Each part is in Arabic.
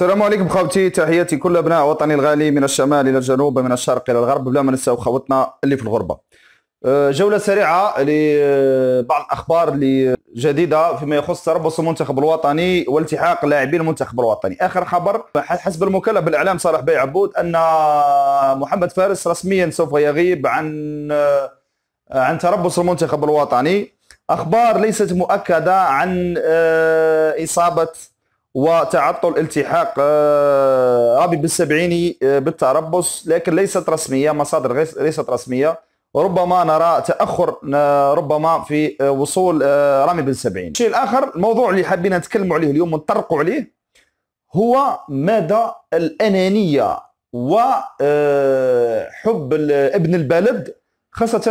السلام عليكم خوتي تحياتي كل ابناء وطني الغالي من الشمال الى الجنوب من الشرق الى الغرب بلا ما ننساو خوتنا اللي في الغربه أه، جوله سريعه لبعض الاخبار اللي جديده فيما يخص تربص المنتخب الوطني والتحاق لاعبين المنتخب الوطني اخر خبر حسب المكلف بالاعلام صالح بي عبود ان محمد فارس رسميا سوف يغيب عن أه، عن تربص المنتخب الوطني اخبار ليست مؤكده عن أه، اصابه وتعطل التحاق آه، رابي بالسبعيني آه، بالتربص لكن ليست رسمية مصادر ليست رسمية ربما نرى تاخر ربما في آه، وصول رامي بن سبعين الشيء الاخر الموضوع اللي حابين نتكلموا عليه اليوم ونطرقوا عليه هو مدى الانانيه وحب ابن البلد خاصه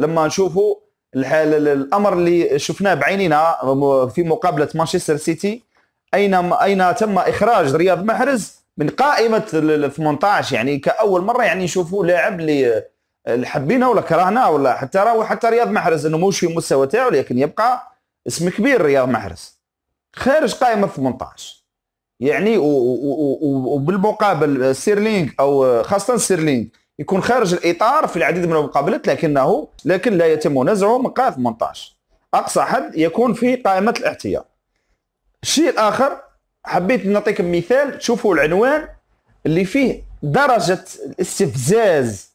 لما نشوفوا الامر اللي شفناه بعيننا في مقابله مانشستر سيتي اين اين تم اخراج رياض محرز من قائمه ال 18 يعني كاول مره يعني نشوفوا لاعب اللي حبينا ولا كرهنا ولا حتى راهو حتى رياض محرز انه مش في المستوى تاعو لكن يبقى اسم كبير رياض محرز خارج قائمه 18 يعني وبالمقابل سيرلينغ او خاصه سيرلينغ يكون خارج الاطار في العديد من المقابلات لكنه لكن لا يتم نزعه من قائمه 18 اقصى حد يكون في قائمه الاحتياط الشيء الاخر حبيت نعطيكم مثال تشوفوا العنوان اللي فيه درجه الاستفزاز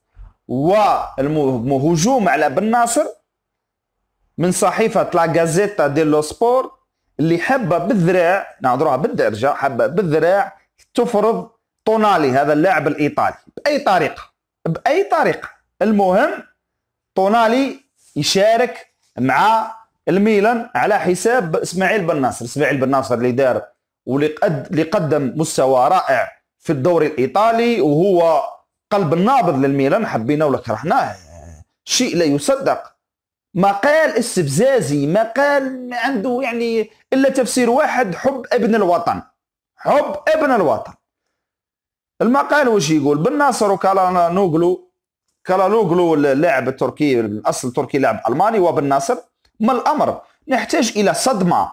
والهجوم على بن ناصر من صحيفه لا غازيتا ديلو سبور اللي حابه بالذراع نعذروها بالدرجه حابه بالذراع تفرض طونالي هذا اللاعب الايطالي باي طريقه باي طريقه المهم طونالي يشارك مع الميلان على حساب اسماعيل بن ناصر اسماعيل بن ناصر اللي دار واللي قدم مستوى رائع في الدوري الايطالي وهو قلب النابض للميلان حبينا ولا كرهناه شيء لا يصدق مقال استفزازي مقال عنده يعني الا تفسير واحد حب ابن الوطن حب ابن الوطن المقال واش يقول بن ناصر كالا كالانوغلو اللاعب التركي الاصل تركي لاعب الماني وبن ناصر ما الأمر نحتاج إلى صدمة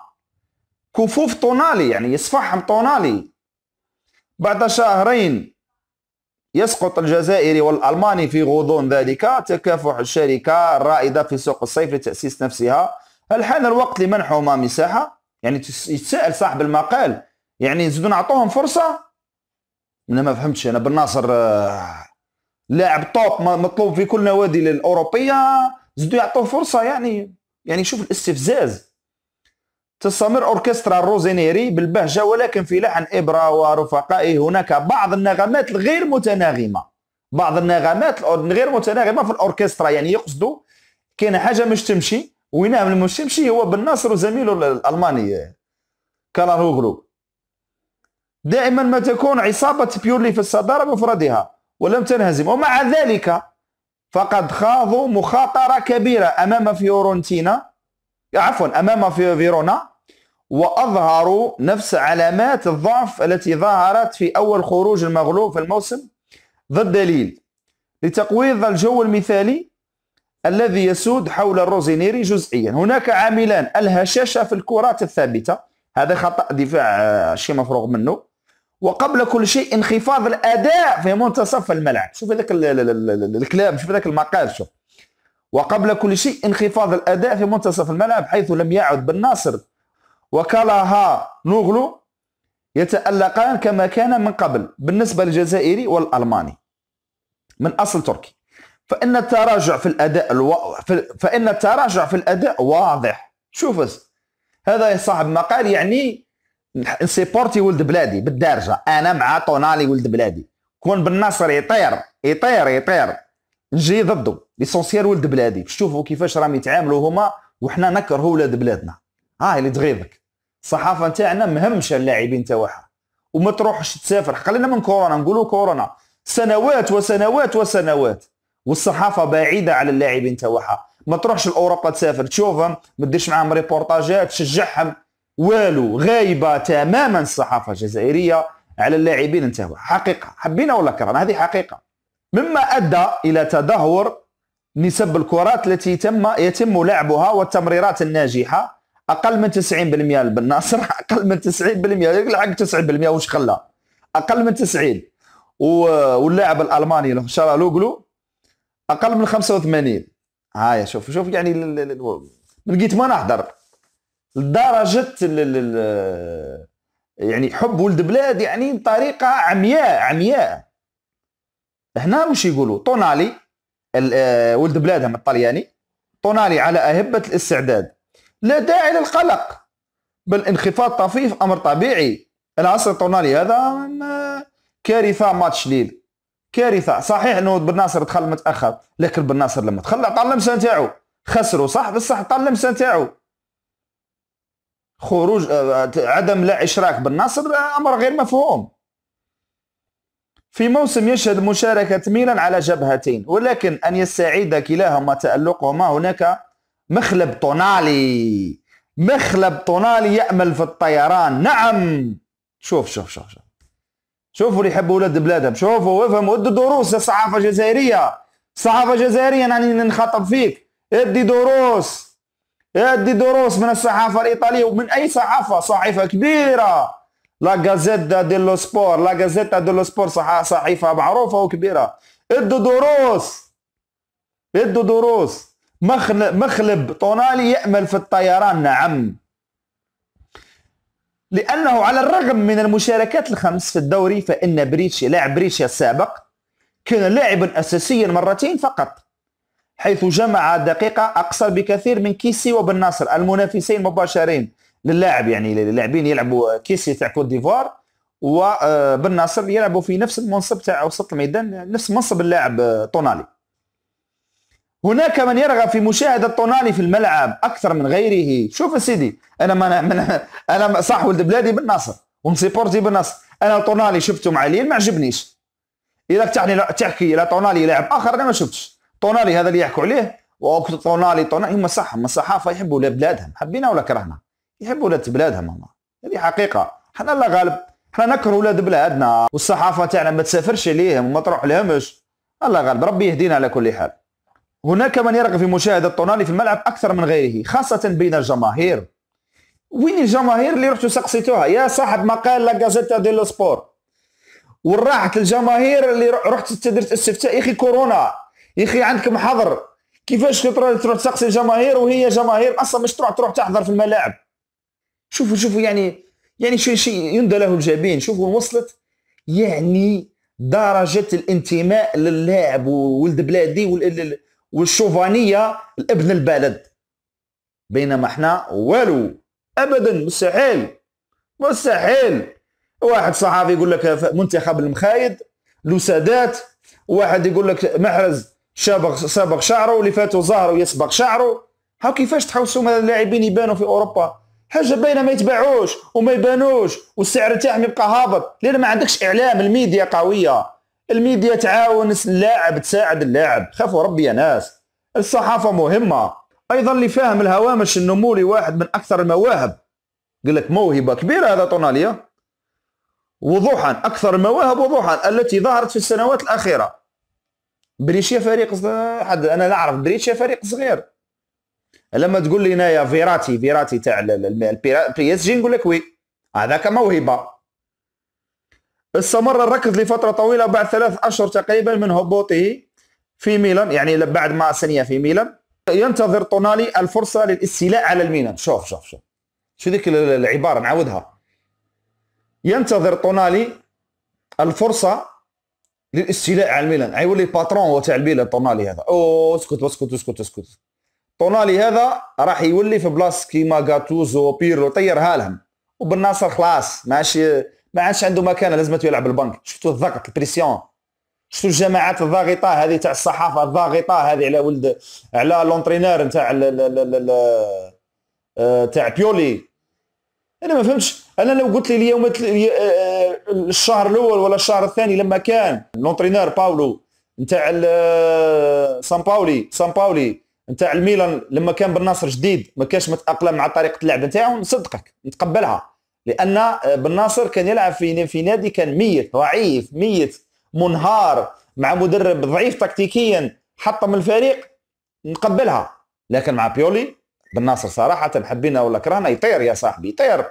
كفوف طونالي يعني يصفحهم طونالي بعد شهرين يسقط الجزائري والألماني في غضون ذلك تكافح الشركة الرائدة في سوق الصيف لتأسيس نفسها هل حان الوقت لمنحهما مساحة؟ يعني يتساءل صاحب المقال يعني نزيدو نعطوهم فرصة؟ أنا ما فهمتش أنا بن ناصر آه، لاعب توب مطلوب في كل نوادي الأوروبية زدوا يعطوه فرصة يعني يعني شوف الاستفزاز تستمر أوركسترا الروزينيري بالبهجة ولكن في لحن إبرة ورفقائه هناك بعض النغمات الغير متناغمة بعض النغمات الغير متناغمة في الأوركسترا يعني يقصدوا كان حاجة مش تمشي وينها مش تمشي هو بن ناصر وزميله الألماني كالارهوغلو دائما ما تكون عصابة بيورلي في الصدارة بمفردها ولم تنهزم ومع ذلك فقد خاضوا مخاطرة كبيرة أمام فيورنتينا عفوا أمام فيورونا فيرونا وأظهروا نفس علامات الضعف التي ظهرت في أول خروج المغلوب في الموسم ضد ليل لتقويض الجو المثالي الذي يسود حول الروزينيري جزئيا هناك عاملان الهشاشة في الكرات الثابتة هذا خطأ دفاع آه، شيء مفروغ منه وقبل كل شيء انخفاض الاداء في منتصف الملعب شوف هذاك الكلام شوف هذاك المقال شوف وقبل كل شيء انخفاض الاداء في منتصف الملعب حيث لم يعد بن ناصر وكالها نوغلو يتألقان كما كان من قبل بالنسبة للجزائري والألماني من أصل تركي فإن التراجع في الأداء الو... فإن التراجع في الأداء واضح شوف هذا يا صاحب مقال يعني نسيبورتي ولد بلادي بالدارجه انا مع طونالي ولد بلادي كون بالنصر يطير يطير يطير نجي ضده ليسونسيال ولد بلادي باش تشوفوا كيفاش راهم يتعاملوا هما وحنا نكرهوا ولاد بلادنا هاي اللي تغيظك الصحافه نتاعنا مهمشه اللاعبين تاعها وما تروحش تسافر خلينا من كورونا نقولوا كورونا سنوات وسنوات وسنوات والصحافه بعيده على اللاعبين تاعها ما تروحش لاوروبا تسافر تشوفهم ما تديرش معاهم ريبورتاجات تشجعهم والو غايبه تماما الصحافه الجزائريه على اللاعبين انتهوا حقيقه حبينا ولا كرهنا هذه حقيقه مما ادى الى تدهور نسب الكرات التي تم يتم لعبها والتمريرات الناجحه اقل من 90% بالناصر اقل من 90% يقول حق 90% واش خلى اقل من 90 واللاعب الالماني شارالوغلو اقل من 85 هاي شوف شوف يعني لقيت ما نهضر لدرجه يعني حب ولد بلاد يعني بطريقه عمياء عمياء هنا مش يقولوا طونالي آه، ولد بلادهم الطلياني طونالي على اهبه الاستعداد لا داعي للقلق بل انخفاض طفيف امر طبيعي العصر طونالي هذا كارثه ماتش ليل كارثه صحيح انه بن ناصر دخل متاخر لكن بن ناصر لما دخل عطى اللمسه نتاعو خسروا صح بصح عطى اللمسه نتاعو خروج آه، عدم لا اشراك بالنصر آه، امر غير مفهوم في موسم يشهد مشاركة ميلان على جبهتين ولكن أن يستعيد كلاهما تألقهما هناك مخلب طونالي مخلب طونالي يأمل في الطيران نعم شوف شوف شوف شوف شوفوا اللي يحبوا ولاد بلادهم شوفوا وافهموا ادوا دروس الصحافة الجزائرية الصحافة الجزائرية انا نخاطب فيك ادي دروس ادي دروس من الصحافه الايطاليه ومن اي صحافه صحيفه كبيره لا غازيتا ديلو سبور لا غازيتا ديلو سبور صحيفه معروفه وكبيره ادوا دروس ادوا دروس مخلب, مخلب طونالي يأمل في الطيران نعم لأنه على الرغم من المشاركات الخمس في الدوري فإن بريتشي لاعب بريتشي السابق كان لاعبا أساسيا مرتين فقط حيث جمع دقيقة أقصر بكثير من كيسي وبن ناصر المنافسين مباشرين للاعب يعني اللاعبين يلعبوا كيسي تاع كوت ديفوار وبن آه، ناصر يلعبوا في نفس المنصب تاع وسط الميدان نفس منصب اللاعب آه، طونالي هناك من يرغب في مشاهدة طونالي في الملعب أكثر من غيره شوف سيدي أنا ما من أنا صح ولد بلادي بن ناصر ونسيبورتي بن ناصر أنا طونالي شفته مع ليل ما عجبنيش إذا تحكي تحكي لا طونالي لاعب آخر أنا ما شفتش طونالي هذا اللي يحكوا عليه وطونالي طونالي هم صح هم الصحافه يحبوا ولاد بلادهم حبينا ولا كرهنا يحبوا ولاد بلادهم هما هذه حقيقه حنا الله غالب حنا نكره ولاد بلادنا والصحافه تاعنا ما تسافرش ليهم وما تروح لهمش الله غالب ربي يهدينا على كل حال هناك من يرغب في مشاهده طونالي في الملعب اكثر من غيره خاصه بين الجماهير وين الجماهير اللي رحتوا سقسيتوها يا صاحب مقال لا غازيتا ديلو سبور وراحت الجماهير اللي رحت تدرت استفتاء يا اخي كورونا يا اخي عندك محاضر كيفاش تروح تسقسي الجماهير وهي جماهير اصلا مش تروح تروح تحضر في الملاعب شوفوا شوفوا يعني يعني شيء شيء يندى له الجبين شوفوا وصلت يعني درجة الانتماء للاعب وولد بلادي والشوفانية لابن البلد بينما احنا والو ابدا مستحيل مستحيل واحد صحافي يقول لك منتخب المخايد لوسادات واحد يقول لك محرز شابغ سابغ شعره اللي فاتوا ظهره يسبق شعره ها كيفاش تحوسوا اللاعبين يبانوا في اوروبا حاجه باينه ما يتباعوش وما يبانوش والسعر تاعهم يبقى هابط لان ما عندكش اعلام الميديا قويه الميديا تعاون اللاعب تساعد اللاعب خافوا ربي يا ناس الصحافه مهمه ايضا اللي فاهم الهوامش النمولي واحد من اكثر المواهب قال لك موهبه كبيره هذا طوناليا وضوحا اكثر المواهب وضوحا التي ظهرت في السنوات الاخيره بريشيا فريق حد انا نعرف بريشيا فريق صغير لما تقول لي هنايا فيراتي فيراتي تاع البي اس جي نقول لك وي هذاك موهبه استمر الركض لفتره طويله بعد ثلاث اشهر تقريبا من هبوطه في ميلان يعني بعد ما سنيه في ميلان ينتظر طونالي الفرصه للاستيلاء على الميلان شوف شوف شوف شو ذيك العباره نعاودها ينتظر طونالي الفرصه للاستيلاء على الميلان عيولي الباترون هو تاع الميلان طونالي هذا او اسكت اسكت اسكت اسكت طونالي هذا راح يولي في بلاص كيما غاتوزو بيرلو طيرها لهم وبن ناصر خلاص ماشي ما عادش عنده مكان لازم يلعب البنك شفتوا الضغط البريسيون شفتوا الجماعات الضاغطه هذه تاع الصحافه الضاغطه هذه على ولد على لونترينور نتاع آه، تاع بيولي انا ما فهمتش انا لو قلت لي اليوم الشهر الاول ولا الشهر الثاني لما كان لونترينور باولو نتاع سان باولي سان باولي نتاع الميلان لما كان بالناصر جديد ما كانش متاقلم مع طريقه اللعب نتاعو نصدقك نتقبلها لان آه، بالناصر كان يلعب في في نادي كان ميت ضعيف ميت منهار مع مدرب ضعيف تكتيكيا حطم الفريق نقبلها لكن مع بيولي بالناصر صراحه حبينا ولا كرهنا يطير يا صاحبي يطير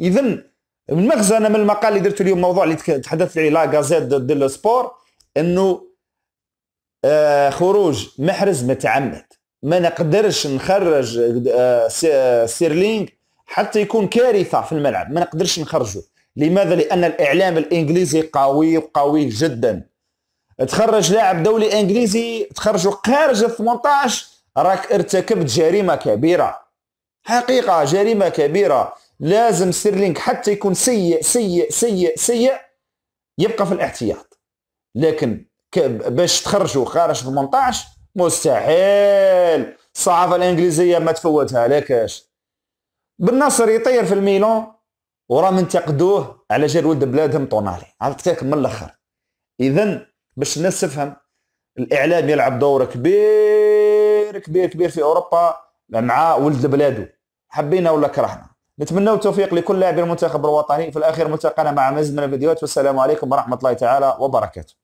اذا المغزى انا من المقال اللي درته اليوم موضوع اللي تحدثت عليه لا غازيت ديل سبور انه آه، خروج محرز متعمد ما نقدرش نخرج آه، آه، سيرلينغ حتى يكون كارثه في الملعب ما نقدرش نخرجه لماذا لان الاعلام الانجليزي قوي وقوي جدا تخرج لاعب دولي انجليزي تخرجه خارج ال 18 راك ارتكبت جريمه كبيره حقيقه جريمه كبيره لازم سيرلينك حتى يكون سيء سيء سيء سيء يبقى في الاحتياط لكن باش تخرجوا خارج 18 مستحيل الصحافه الانجليزيه ما تفوتها لكاش بالنصر يطير في الميلون وراهم انتقدوه على جال ولد بلادهم طونالي عرفتك من الاخر اذا باش الناس تفهم الاعلام يلعب دور كبير كبير كبير في اوروبا مع ولد بلاده حبينا ولا كرهنا نتمنى التوفيق لكل لاعبي المنتخب الوطني في الاخير ملتقانا مع مزيد من الفيديوهات والسلام عليكم ورحمه الله تعالى وبركاته